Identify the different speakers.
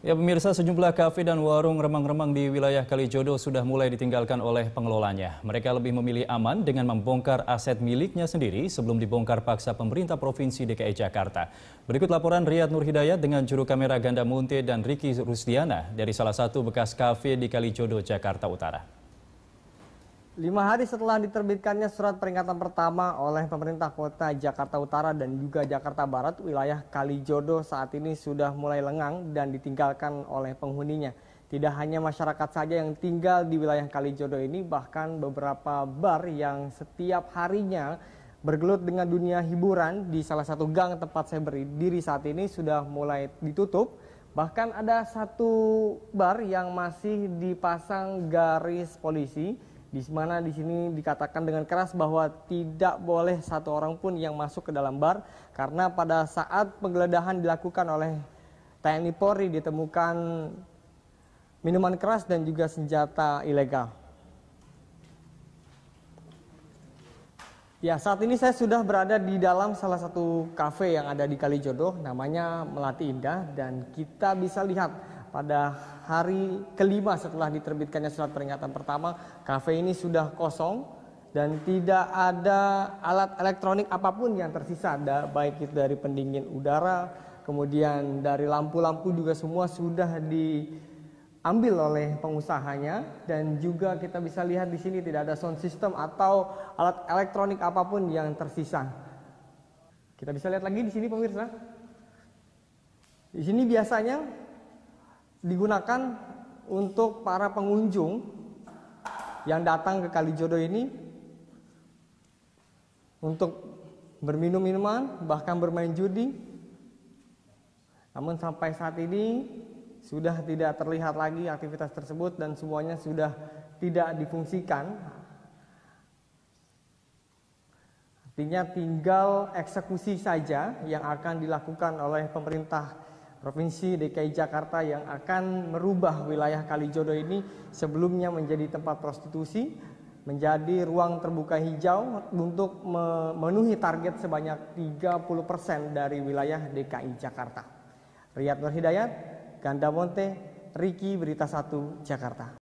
Speaker 1: Ya pemirsa sejumlah kafe dan warung remang-remang di wilayah Kalijodo sudah mulai ditinggalkan oleh pengelolanya. Mereka lebih memilih aman dengan membongkar aset miliknya sendiri sebelum dibongkar paksa pemerintah Provinsi DKI Jakarta. Berikut laporan Riyad Nur Hidayat dengan juru kamera Ganda Munte dan Riki Rusdiana dari salah satu bekas kafe di Kalijodo, Jakarta Utara.
Speaker 2: Lima hari setelah diterbitkannya surat peringatan pertama oleh pemerintah kota Jakarta Utara dan juga Jakarta Barat, wilayah Kalijodo saat ini sudah mulai lengang dan ditinggalkan oleh penghuninya. Tidak hanya masyarakat saja yang tinggal di wilayah Kalijodo ini, bahkan beberapa bar yang setiap harinya bergelut dengan dunia hiburan di salah satu gang tempat saya berdiri saat ini sudah mulai ditutup. Bahkan ada satu bar yang masih dipasang garis polisi di mana di sini dikatakan dengan keras bahwa tidak boleh satu orang pun yang masuk ke dalam bar karena pada saat penggeledahan dilakukan oleh TNI Polri ditemukan minuman keras dan juga senjata ilegal. Ya, saat ini saya sudah berada di dalam salah satu kafe yang ada di Kalijodo, namanya Melati Indah, dan kita bisa lihat pada hari kelima setelah diterbitkannya surat peringatan pertama, kafe ini sudah kosong dan tidak ada alat elektronik apapun yang tersisa, ada, baik itu dari pendingin udara, kemudian dari lampu-lampu juga semua sudah diambil oleh pengusahanya dan juga kita bisa lihat di sini tidak ada sound system atau alat elektronik apapun yang tersisa. Kita bisa lihat lagi di sini pemirsa. Di sini biasanya digunakan untuk para pengunjung yang datang ke Kalijodo ini untuk berminum minuman, bahkan bermain judi. Namun sampai saat ini sudah tidak terlihat lagi aktivitas tersebut dan semuanya sudah tidak difungsikan. Artinya tinggal eksekusi saja yang akan dilakukan oleh pemerintah Provinsi DKI Jakarta yang akan merubah wilayah Kalijodo ini sebelumnya menjadi tempat prostitusi menjadi ruang terbuka hijau untuk memenuhi target sebanyak 30% dari wilayah DKI Jakarta. Riyad Nur Hidayat, Ganda Monte, Riki Berita 1, Jakarta.